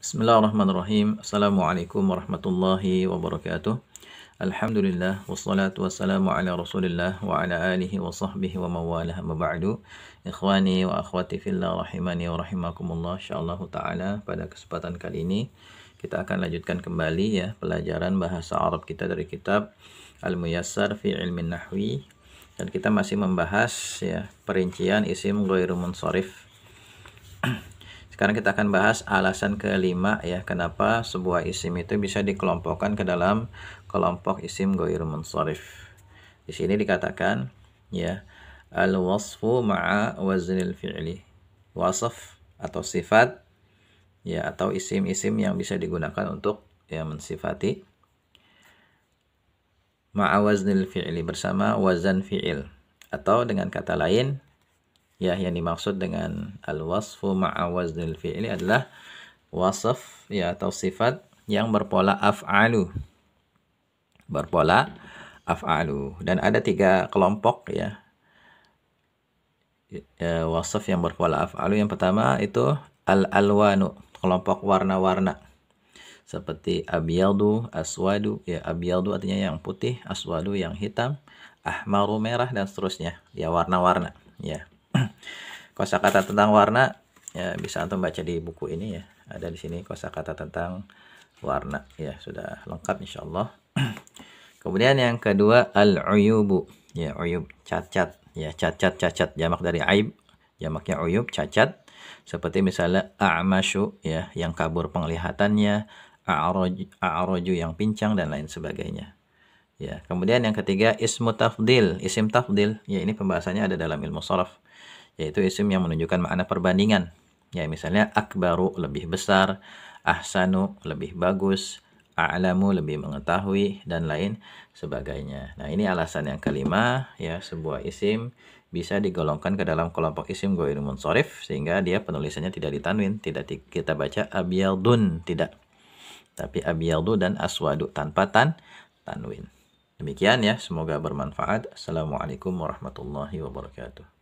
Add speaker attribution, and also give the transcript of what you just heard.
Speaker 1: Bismillahirrahmanirrahim. Assalamualaikum warahmatullahi wabarakatuh. Alhamdulillah wassalatu wassalamu ala Rasulillah wa ala alihi wa sahbihi wa mawalah ma ba'du. Ikhwani wa akhwati fillah rahimani wa rahimakumullah. Insyaallah taala pada kesempatan kali ini kita akan lanjutkan kembali ya pelajaran bahasa Arab kita dari kitab Al-Muyassar fi Ilmin Nahwi dan kita masih membahas ya perincian isim ghairu munsharif sekarang kita akan bahas alasan kelima ya kenapa sebuah isim itu bisa dikelompokkan ke dalam kelompok isim goir munsharif. Di sini dikatakan ya al-wasfu ma'a waznil fi'li. Wasaf atau sifat ya atau isim-isim yang bisa digunakan untuk ya mensifati ma'a waznil fi'li bersama wazan fi'il atau dengan kata lain ya yang dimaksud dengan al-wasfu ma'a waznil fi'li adalah wasaf ya atau sifat yang berpola af'alu berpola af'alu dan ada tiga kelompok ya e, wasaf yang berpola af'alu yang pertama itu al-alwanu kelompok warna-warna seperti abiyadu aswadu ya abiyadu artinya yang putih aswadu yang hitam ahmaru merah dan seterusnya ya warna-warna ya kosakata tentang warna ya bisa antum baca di buku ini ya ada di sini kosakata tentang warna ya sudah lengkap insyaallah kemudian yang kedua al uyubu ya uyub cacat ya cacat cacat jamak dari aib jamaknya uyub cacat seperti misalnya a'masyu ya yang kabur penglihatannya a'roju a'roju yang pincang dan lain sebagainya ya kemudian yang ketiga ismu tafdil isim tafdil ya ini pembahasannya ada dalam ilmu sharaf yaitu isim yang menunjukkan makna perbandingan. Ya, misalnya akbaru lebih besar, ahsanu lebih bagus, a'lamu lebih mengetahui dan lain sebagainya. Nah, ini alasan yang kelima ya, sebuah isim bisa digolongkan ke dalam kelompok isim ghair munsharif sehingga dia penulisannya tidak ditanwin, tidak di, kita baca abyadun, tidak. Tapi abyadu dan aswadu tanpa tan tanwin. Demikian ya, semoga bermanfaat. Assalamualaikum warahmatullahi wabarakatuh.